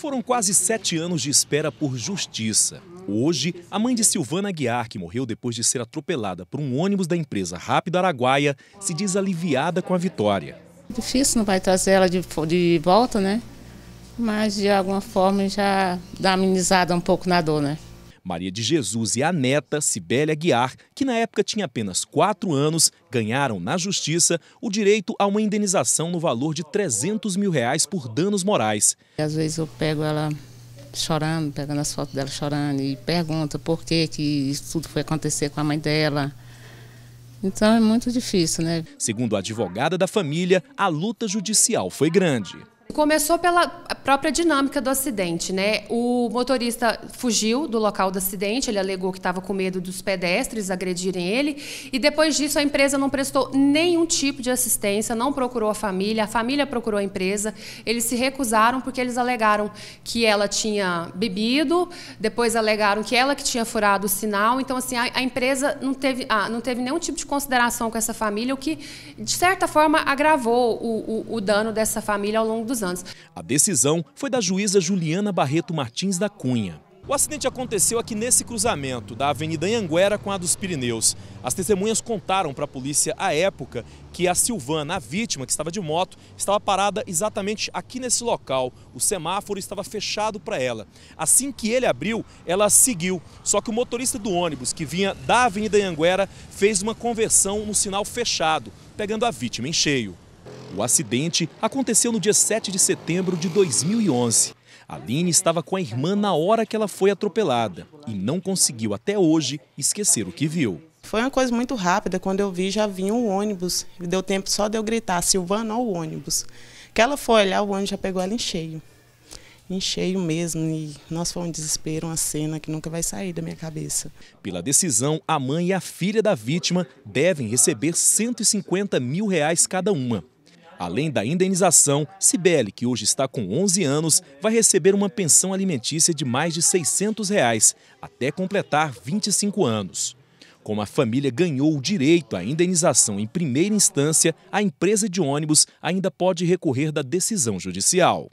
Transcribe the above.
Foram quase sete anos de espera por justiça. Hoje, a mãe de Silvana Aguiar, que morreu depois de ser atropelada por um ônibus da empresa Rápido Araguaia, se diz aliviada com a vitória. Difícil, não vai trazer ela de, de volta, né? Mas de alguma forma já dá amenizada um pouco na dor, né? Maria de Jesus e a neta, Cibele Guiar, que na época tinha apenas quatro anos, ganharam na justiça o direito a uma indenização no valor de 300 mil reais por danos morais. Às vezes eu pego ela chorando, pegando as fotos dela chorando e pergunta por que, que isso tudo foi acontecer com a mãe dela. Então é muito difícil, né? Segundo a advogada da família, a luta judicial foi grande. Começou pela, própria dinâmica do acidente, né? O motorista fugiu do local do acidente, ele alegou que estava com medo dos pedestres agredirem ele, e depois disso a empresa não prestou nenhum tipo de assistência, não procurou a família, a família procurou a empresa, eles se recusaram porque eles alegaram que ela tinha bebido, depois alegaram que ela que tinha furado o sinal, então assim, a, a empresa não teve, ah, não teve nenhum tipo de consideração com essa família, o que de certa forma agravou o, o, o dano dessa família ao longo dos anos. A decisão foi da juíza Juliana Barreto Martins da Cunha. O acidente aconteceu aqui nesse cruzamento da Avenida Anhanguera com a dos Pirineus. As testemunhas contaram para a polícia à época que a Silvana, a vítima que estava de moto, estava parada exatamente aqui nesse local. O semáforo estava fechado para ela. Assim que ele abriu, ela seguiu. Só que o motorista do ônibus que vinha da Avenida Anhanguera fez uma conversão no sinal fechado, pegando a vítima em cheio. O acidente aconteceu no dia 7 de setembro de 2011. Aline estava com a irmã na hora que ela foi atropelada e não conseguiu até hoje esquecer o que viu. Foi uma coisa muito rápida, quando eu vi já vinha um ônibus, deu tempo só de eu gritar, Silvana, o ônibus. Que ela foi olhar, o ônibus já pegou ela em cheio. Em cheio mesmo, e nós foi um desespero, uma cena que nunca vai sair da minha cabeça. Pela decisão, a mãe e a filha da vítima devem receber 150 mil reais cada uma. Além da indenização, Cibele, que hoje está com 11 anos, vai receber uma pensão alimentícia de mais de 600 reais, até completar 25 anos. Como a família ganhou o direito à indenização em primeira instância, a empresa de ônibus ainda pode recorrer da decisão judicial.